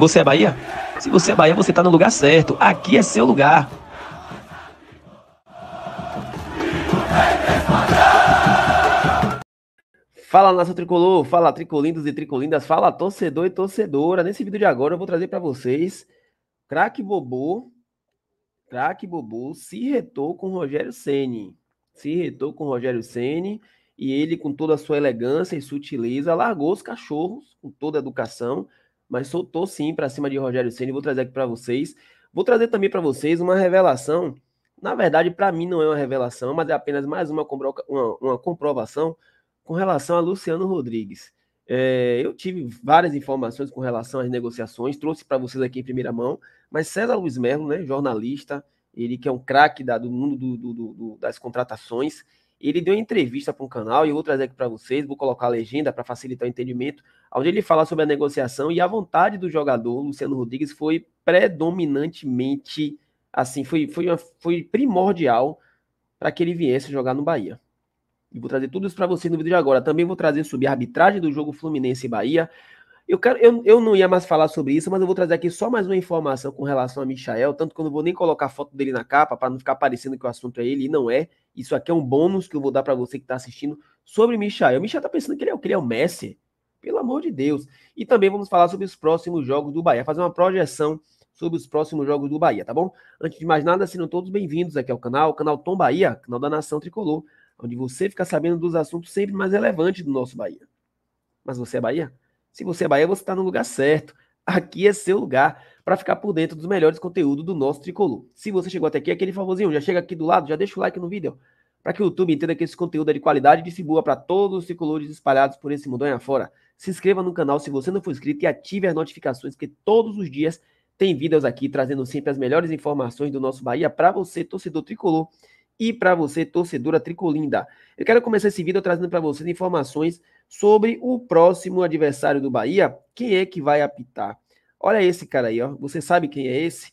Você é Bahia? Se você é Bahia, você está no lugar certo. Aqui é seu lugar. Fala nossa tricolor, fala tricolindos e tricolindas, fala torcedor e torcedora. Nesse vídeo de agora eu vou trazer para vocês craque Bobô, craque Bobô se retou com Rogério Ceni, se retou com Rogério Ceni e ele com toda a sua elegância e sutileza largou os cachorros com toda a educação mas soltou sim para cima de Rogério Ceni. Vou trazer aqui para vocês. Vou trazer também para vocês uma revelação. Na verdade, para mim não é uma revelação, mas é apenas mais uma, uma, uma comprovação com relação a Luciano Rodrigues. É, eu tive várias informações com relação às negociações, trouxe para vocês aqui em primeira mão, mas César Luiz Merlo, né, jornalista, ele que é um craque do mundo do, do, do, das contratações, ele deu uma entrevista para um canal e vou trazer aqui para vocês, vou colocar a legenda para facilitar o entendimento, onde ele fala sobre a negociação e a vontade do jogador Luciano Rodrigues foi predominantemente assim, foi, foi, uma, foi primordial para que ele viesse jogar no Bahia. E vou trazer tudo isso para vocês no vídeo de agora. Também vou trazer sobre a arbitragem do jogo Fluminense e Bahia, eu, quero, eu, eu não ia mais falar sobre isso, mas eu vou trazer aqui só mais uma informação com relação a Michael, tanto que eu não vou nem colocar a foto dele na capa para não ficar parecendo que o assunto é ele, e não é. Isso aqui é um bônus que eu vou dar para você que está assistindo sobre Michael. Michael tá pensando que ele é o que ele é o Messi, pelo amor de Deus. E também vamos falar sobre os próximos jogos do Bahia, fazer uma projeção sobre os próximos jogos do Bahia, tá bom? Antes de mais nada, sejam todos bem-vindos aqui ao canal, o canal Tom Bahia, canal da Nação Tricolor, onde você fica sabendo dos assuntos sempre mais relevantes do nosso Bahia. Mas você é Bahia? Se você é Bahia, você está no lugar certo. Aqui é seu lugar para ficar por dentro dos melhores conteúdos do nosso tricolor. Se você chegou até aqui, é aquele favorzinho, já chega aqui do lado, já deixa o like no vídeo, para que o YouTube entenda que esse conteúdo é de qualidade e distribua para todos os tricolores espalhados por esse aí afora. Se inscreva no canal se você não for inscrito e ative as notificações, que todos os dias tem vídeos aqui trazendo sempre as melhores informações do nosso Bahia para você, torcedor tricolor, e para você, torcedora tricolinda. Eu quero começar esse vídeo trazendo para vocês informações sobre o próximo adversário do Bahia. Quem é que vai apitar? Olha esse cara aí, ó. Você sabe quem é esse?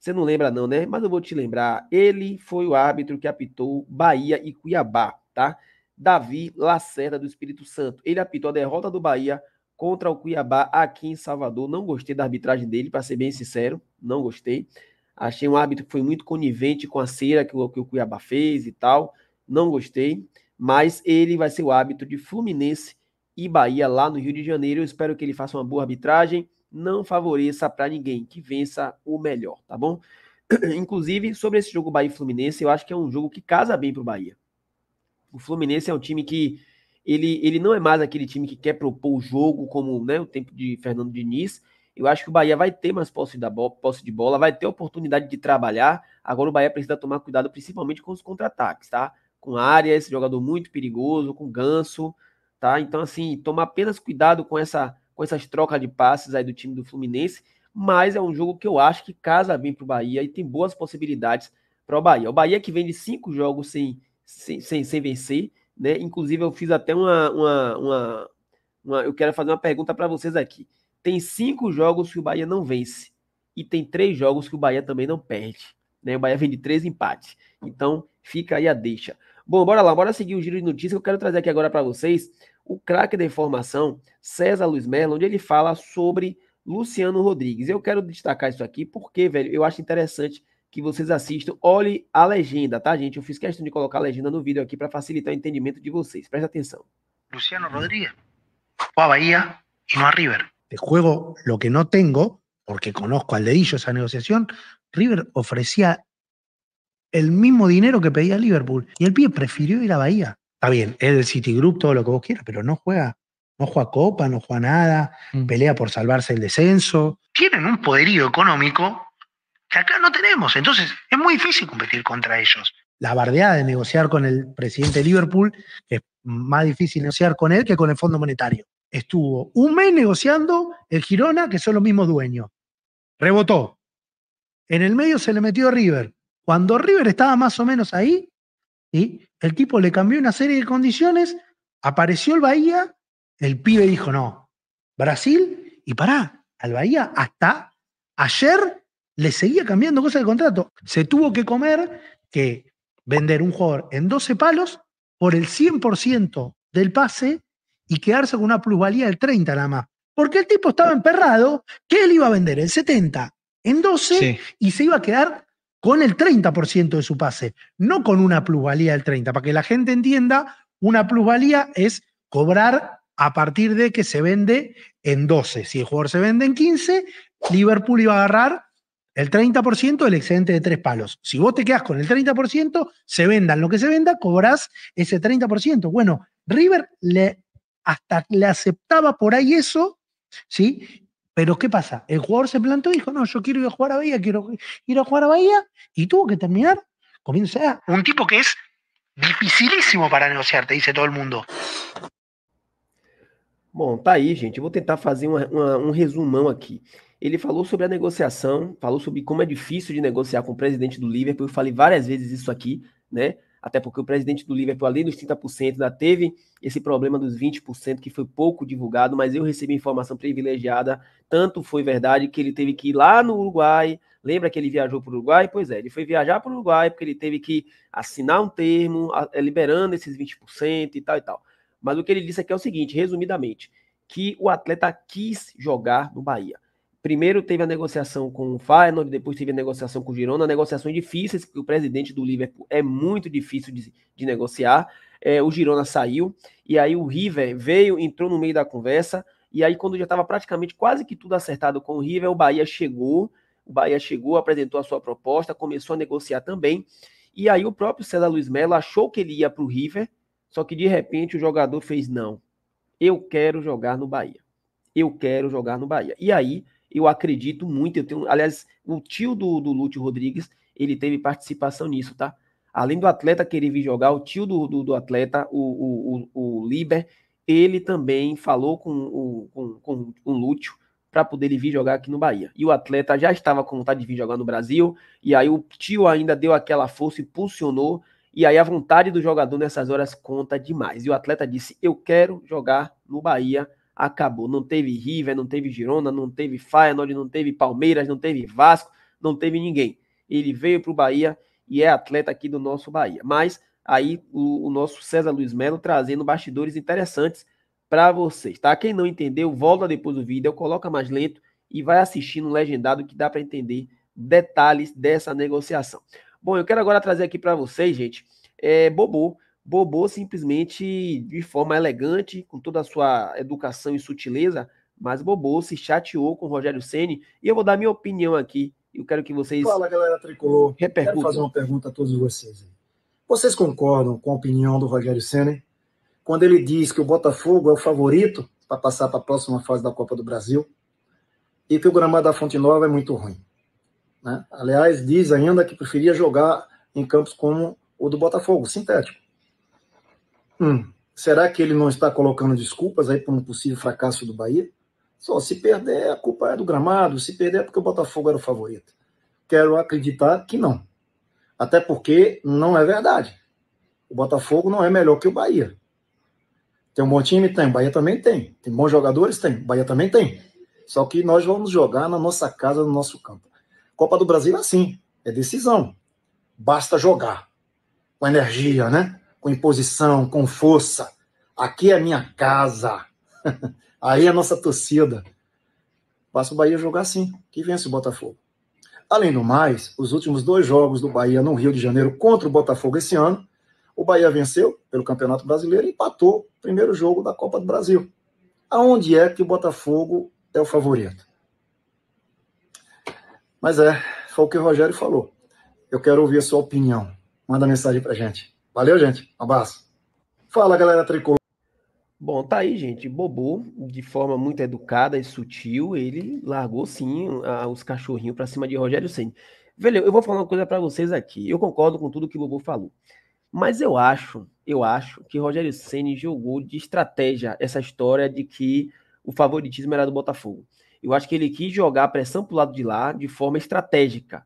Você não lembra não, né? Mas eu vou te lembrar. Ele foi o árbitro que apitou Bahia e Cuiabá, tá? Davi Lacerda do Espírito Santo. Ele apitou a derrota do Bahia contra o Cuiabá aqui em Salvador. Não gostei da arbitragem dele, para ser bem sincero, não gostei. Achei um árbitro que foi muito conivente com a cera que o, que o Cuiabá fez e tal. Não gostei mas ele vai ser o árbitro de Fluminense e Bahia lá no Rio de Janeiro. Eu espero que ele faça uma boa arbitragem, não favoreça para ninguém, que vença o melhor, tá bom? Inclusive, sobre esse jogo Bahia Fluminense, eu acho que é um jogo que casa bem para o Bahia. O Fluminense é um time que ele, ele não é mais aquele time que quer propor o jogo como né, o tempo de Fernando Diniz. Eu acho que o Bahia vai ter mais posse, da bola, posse de bola, vai ter oportunidade de trabalhar. Agora o Bahia precisa tomar cuidado, principalmente com os contra-ataques, tá? com áreas jogador muito perigoso, com Ganso, tá? Então, assim, toma apenas cuidado com, essa, com essas trocas de passes aí do time do Fluminense, mas é um jogo que eu acho que casa bem para o Bahia e tem boas possibilidades para o Bahia. O Bahia que vende cinco jogos sem, sem, sem, sem vencer, né? Inclusive, eu fiz até uma, uma, uma, uma eu quero fazer uma pergunta para vocês aqui. Tem cinco jogos que o Bahia não vence e tem três jogos que o Bahia também não perde. Né? O Bahia vende três empates. Então, fica aí a deixa. Bom, bora lá, bora seguir o giro de notícias que eu quero trazer aqui agora para vocês o craque da informação, César Luiz Mello, onde ele fala sobre Luciano Rodrigues. Eu quero destacar isso aqui porque, velho, eu acho interessante que vocês assistam. Olhe a legenda, tá, gente? Eu fiz questão de colocar a legenda no vídeo aqui para facilitar o entendimento de vocês. Presta atenção. Luciano Rodrigues, fue a Bahia e não a River. De juego lo que no tengo, porque conozco al dedillo esa negociación. River ofrecía el mismo dinero que pedía Liverpool. Y el pibe prefirió ir a Bahía. Está bien, es del Citigroup, todo lo que vos quieras, pero no juega. No juega Copa, no juega nada, mm. pelea por salvarse el descenso. Tienen un poderío económico que acá no tenemos. Entonces, es muy difícil competir contra ellos. La bardeada de negociar con el presidente de Liverpool es más difícil negociar con él que con el Fondo Monetario. Estuvo un mes negociando el Girona, que son los mismos dueños. Rebotó. En el medio se le metió River. Cuando River estaba más o menos ahí, y el tipo le cambió una serie de condiciones, apareció el Bahía, el pibe dijo no. Brasil, y pará, al Bahía hasta ayer le seguía cambiando cosas del contrato. Se tuvo que comer que vender un jugador en 12 palos por el 100% del pase y quedarse con una plusvalía del 30 nada más. Porque el tipo estaba emperrado que él iba a vender el 70 en 12 y se iba a quedar con el 30% de su pase, no con una plusvalía del 30%. Para que la gente entienda, una plusvalía es cobrar a partir de que se vende en 12. Si el jugador se vende en 15, Liverpool iba a agarrar el 30% del excedente de tres palos. Si vos te quedás con el 30%, se vendan lo que se venda, cobrás ese 30%. Bueno, River hasta le aceptaba por ahí eso, ¿sí? Pero ¿qué pasa? El jugador se plantó y dijo, no, yo quiero ir a jugar a Bahía, quiero ir a jugar a Bahía, y tuvo que terminar comienza o Un tipo que es dificilísimo para negociar, te dice todo el mundo. Bom, tá aí, gente. Eu vou tentar fazer uma, uma, um resumão aqui. Ele falou sobre a negociação, falou sobre como é difícil de negociar com o presidente do Liverpool. Eu falei várias vezes isso aqui, né? até porque o presidente do Liverpool, além dos 30%, ainda teve esse problema dos 20%, que foi pouco divulgado, mas eu recebi informação privilegiada, tanto foi verdade que ele teve que ir lá no Uruguai, lembra que ele viajou para o Uruguai? Pois é, ele foi viajar para o Uruguai porque ele teve que assinar um termo, é, liberando esses 20% e tal e tal. Mas o que ele disse aqui é o seguinte, resumidamente, que o atleta quis jogar no Bahia. Primeiro teve a negociação com o Feyenoord, depois teve a negociação com o Girona, negociações difíceis, porque o presidente do Liverpool é muito difícil de, de negociar. É, o Girona saiu, e aí o River veio, entrou no meio da conversa, e aí quando já estava praticamente quase que tudo acertado com o River, o Bahia chegou, o Bahia chegou, apresentou a sua proposta, começou a negociar também, e aí o próprio César Luiz Melo achou que ele ia para o River, só que de repente o jogador fez, não, eu quero jogar no Bahia, eu quero jogar no Bahia. E aí eu acredito muito. Eu tenho, aliás, o tio do, do Lúcio Rodrigues, ele teve participação nisso, tá? Além do atleta querer vir jogar, o tio do, do, do atleta, o, o, o, o Liber, ele também falou com o com, com, o Lúcio para poder ele vir jogar aqui no Bahia. E o atleta já estava com vontade de vir jogar no Brasil, e aí o tio ainda deu aquela força, e impulsionou, e aí a vontade do jogador nessas horas conta demais. E o atleta disse: Eu quero jogar no Bahia acabou. Não teve River, não teve Girona, não teve Feyenoord, não teve Palmeiras, não teve Vasco, não teve ninguém. Ele veio para o Bahia e é atleta aqui do nosso Bahia. Mas aí o, o nosso César Luiz Melo trazendo bastidores interessantes para vocês, tá? Quem não entendeu, volta depois do vídeo, coloca mais lento e vai assistindo um legendado que dá para entender detalhes dessa negociação. Bom, eu quero agora trazer aqui para vocês, gente, é, Bobo, Bobô simplesmente, de forma elegante, com toda a sua educação e sutileza, mas Bobô se chateou com o Rogério Ceni e eu vou dar minha opinião aqui. Eu quero que vocês. Fala, galera tricolor. Repercutam. Quero fazer uma pergunta a todos vocês. Vocês concordam com a opinião do Rogério Ceni quando ele diz que o Botafogo é o favorito para passar para a próxima fase da Copa do Brasil e que o gramado da Fonte Nova é muito ruim? Né? Aliás, diz ainda que preferia jogar em campos como o do Botafogo, sintético. Hum, será que ele não está colocando desculpas aí para um possível fracasso do Bahia? Só se perder, a culpa é do gramado, se perder é porque o Botafogo era o favorito. Quero acreditar que não. Até porque não é verdade. O Botafogo não é melhor que o Bahia. Tem um bom time? Tem. O Bahia também tem. Tem bons jogadores? Tem. O Bahia também tem. Só que nós vamos jogar na nossa casa, no nosso campo. Copa do Brasil é assim. É decisão. Basta jogar. Com energia, né? com imposição, com força. Aqui é a minha casa. Aí é a nossa torcida. Passa o Bahia jogar assim, que vence o Botafogo. Além do mais, os últimos dois jogos do Bahia no Rio de Janeiro contra o Botafogo esse ano, o Bahia venceu pelo Campeonato Brasileiro e empatou o primeiro jogo da Copa do Brasil. Aonde é que o Botafogo é o favorito? Mas é, foi o que o Rogério falou. Eu quero ouvir a sua opinião. Manda mensagem pra gente. Valeu, gente. Um abraço. Fala, galera tricolor. Bom, tá aí, gente. Bobo, de forma muito educada e sutil, ele largou sim a, os cachorrinhos para cima de Rogério Ceni. Velho, eu vou falar uma coisa para vocês aqui. Eu concordo com tudo que o Bobo falou. Mas eu acho, eu acho que Rogério Ceni jogou de estratégia essa história de que o favoritismo era do Botafogo. Eu acho que ele quis jogar a pressão pro lado de lá de forma estratégica.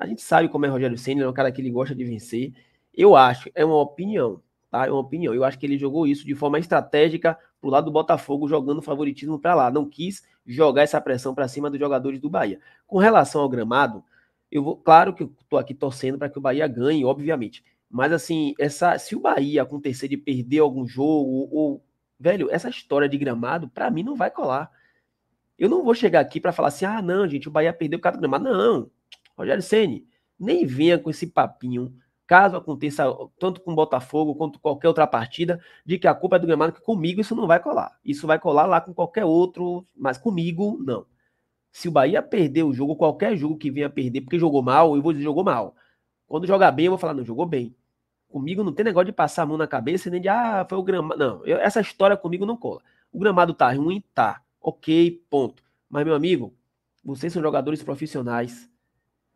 A gente sabe como é Rogério Ceni, ele é um cara que ele gosta de vencer. Eu acho, é uma opinião, tá? É uma opinião. Eu acho que ele jogou isso de forma estratégica pro lado do Botafogo, jogando favoritismo para lá. Não quis jogar essa pressão para cima dos jogadores do Bahia. Com relação ao gramado, eu vou, claro que eu tô aqui torcendo para que o Bahia ganhe, obviamente. Mas assim, essa, se o Bahia acontecer de perder algum jogo ou velho, essa história de gramado para mim não vai colar. Eu não vou chegar aqui para falar assim: "Ah, não, gente, o Bahia perdeu o cara do gramado". Não. Rogério Ceni, nem venha com esse papinho caso aconteça tanto com o Botafogo quanto qualquer outra partida, de que a culpa é do gramado, que comigo isso não vai colar. Isso vai colar lá com qualquer outro, mas comigo não. Se o Bahia perder o jogo, qualquer jogo que venha perder porque jogou mal, eu vou dizer jogou mal. Quando jogar bem, eu vou falar, não, jogou bem. Comigo não tem negócio de passar a mão na cabeça nem de, ah, foi o gramado. Não, eu, essa história comigo não cola. O gramado tá ruim, tá. Ok, ponto. Mas, meu amigo, vocês são jogadores profissionais.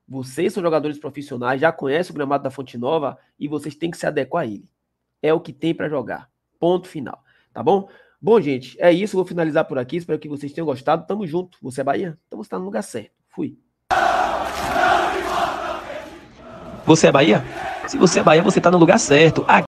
Vocês são jogadores profissionais, já conhecem o gramado da Fonte Nova e vocês têm que se adequar a ele. É o que tem para jogar. Ponto final. Tá bom? Bom, gente, é isso. Vou finalizar por aqui. Espero que vocês tenham gostado. Tamo junto. Você é Bahia? Então você tá no lugar certo. Fui. Você é Bahia? Se você é Bahia, você tá no lugar certo. Aqui